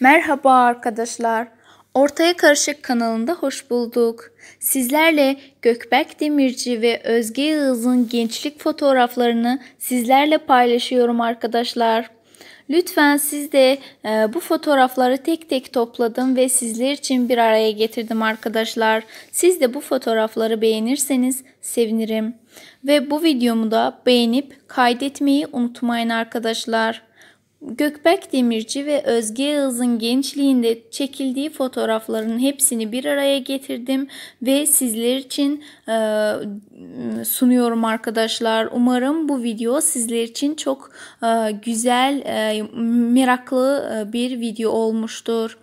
Merhaba arkadaşlar. Ortaya Karışık kanalında hoş bulduk. Sizlerle Gökberk Demirci ve Özge Yağız'ın gençlik fotoğraflarını sizlerle paylaşıyorum arkadaşlar. Lütfen siz de e, bu fotoğrafları tek tek topladım ve sizler için bir araya getirdim arkadaşlar. Siz de bu fotoğrafları beğenirseniz sevinirim. Ve bu videomu da beğenip kaydetmeyi unutmayın arkadaşlar. Gökbek Demirci ve Özge Yıldız'ın gençliğinde çekildiği fotoğrafların hepsini bir araya getirdim ve sizler için e, sunuyorum arkadaşlar. Umarım bu video sizler için çok e, güzel, e, meraklı e, bir video olmuştur.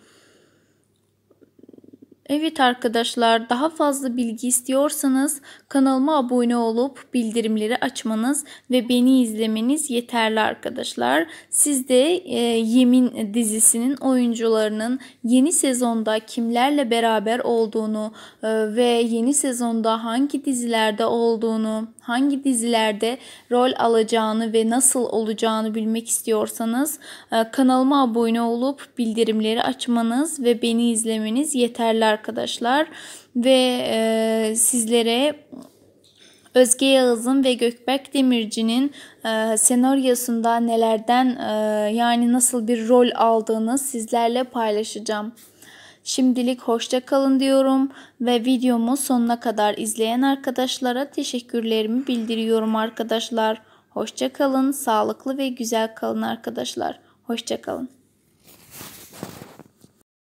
Evet arkadaşlar daha fazla bilgi istiyorsanız kanalıma abone olup bildirimleri açmanız ve beni izlemeniz yeterli arkadaşlar. Siz de e, Yemin dizisinin oyuncularının yeni sezonda kimlerle beraber olduğunu e, ve yeni sezonda hangi dizilerde olduğunu, hangi dizilerde rol alacağını ve nasıl olacağını bilmek istiyorsanız e, kanalıma abone olup bildirimleri açmanız ve beni izlemeniz yeterli arkadaşlar arkadaşlar ve e, sizlere Özge Yağız'ın ve Gökberk Demirci'nin e, senaryosunda nelerden e, yani nasıl bir rol aldığını sizlerle paylaşacağım. Şimdilik hoşça kalın diyorum ve videomu sonuna kadar izleyen arkadaşlara teşekkürlerimi bildiriyorum arkadaşlar. Hoşça kalın, sağlıklı ve güzel kalın arkadaşlar. Hoşça kalın.